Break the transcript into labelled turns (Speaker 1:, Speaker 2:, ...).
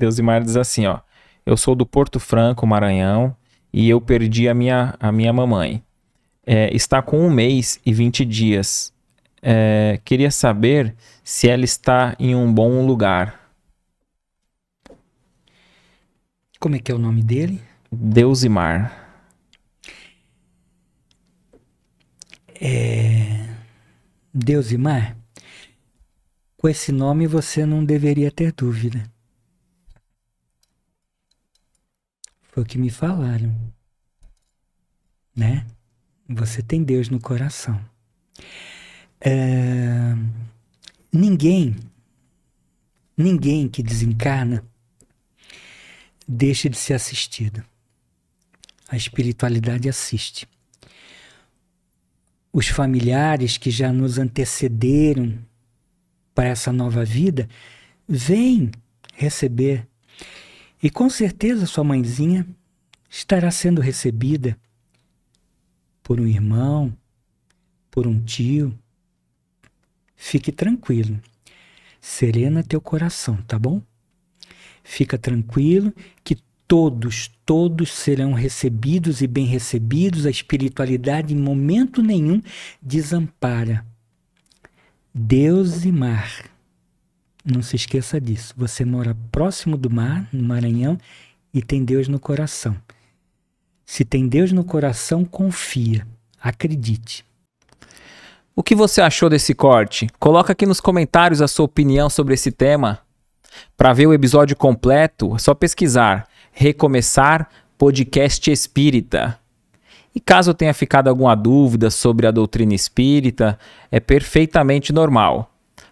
Speaker 1: Deusimar diz assim, ó. Eu sou do Porto Franco, Maranhão, e eu perdi a minha, a minha mamãe. É, está com um mês e 20 dias. É, queria saber se ela está em um bom lugar.
Speaker 2: Como é que é o nome dele? Deusimar. É... Deusimar, com esse nome você não deveria ter dúvida. Foi o que me falaram. Né? Você tem Deus no coração. É... Ninguém, ninguém que desencarna deixa de ser assistido. A espiritualidade assiste. Os familiares que já nos antecederam para essa nova vida vêm receber e com certeza sua mãezinha estará sendo recebida por um irmão, por um tio. Fique tranquilo. Serena teu coração, tá bom? Fica tranquilo que todos, todos serão recebidos e bem recebidos. A espiritualidade em momento nenhum desampara. Deus e mar não se esqueça disso. Você mora próximo do mar, no Maranhão, e tem Deus no coração. Se tem Deus no coração, confia, acredite.
Speaker 1: O que você achou desse corte? Coloca aqui nos comentários a sua opinião sobre esse tema. Para ver o episódio completo, é só pesquisar Recomeçar Podcast Espírita. E caso tenha ficado alguma dúvida sobre a doutrina espírita, é perfeitamente normal